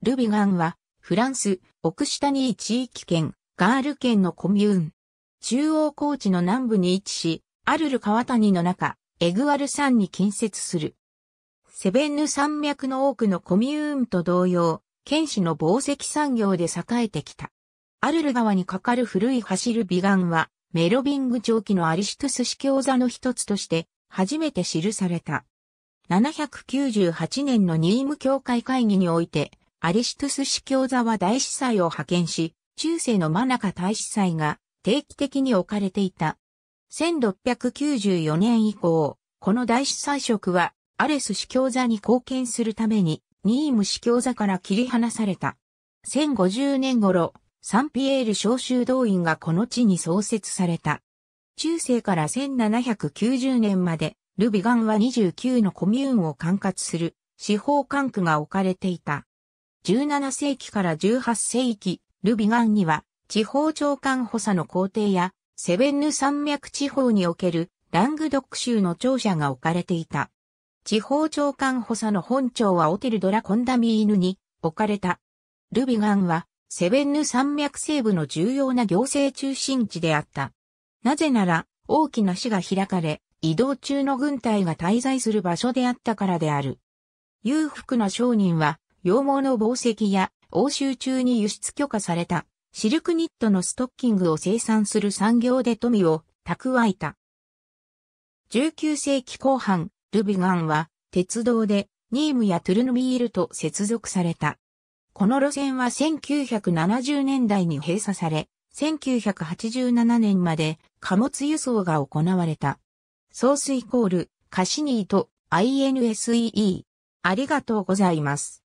ルビガンは、フランス、オクシタニー地域圏、ガール県のコミューン。中央高地の南部に位置し、アルル川谷の中、エグアル山に近接する。セベンヌ山脈の多くのコミューンと同様、県市の紡績産業で栄えてきた。アルル川に架かる古い走るビガンは、メロビング長期のアリシトス司教座の一つとして、初めて記された。798年のニーム教会会議において、アリシトゥス司教座は大司祭を派遣し、中世の真中大司祭が定期的に置かれていた。1694年以降、この大司祭職はアレス司教座に貢献するために、ニーム司教座から切り離された。1050年頃、サンピエール召集動員がこの地に創設された。中世から1790年まで、ルビガンは29のコミューンを管轄する司法管区が置かれていた。17世紀から18世紀、ルビガンには、地方長官補佐の皇帝や、セベンヌ山脈地方におけるラングドック州の庁舎が置かれていた。地方長官補佐の本庁はオテルドラ・コンダミーヌに置かれた。ルビガンはセベンヌ山脈西部の重要な行政中心地であった。なぜなら大きな市が開かれ、移動中の軍隊が滞在する場所であったからである。裕福な商人は羊毛の紡績や欧州中に輸出許可されたシルクニットのストッキングを生産する産業で富を蓄えた。19世紀後半、ルビガンは鉄道でニームやトゥルヌビールと接続された。この路線は1970年代に閉鎖され、1987年まで貨物輸送が行われた。ソースイコール、カシニーと INSEE。ありがとうございます。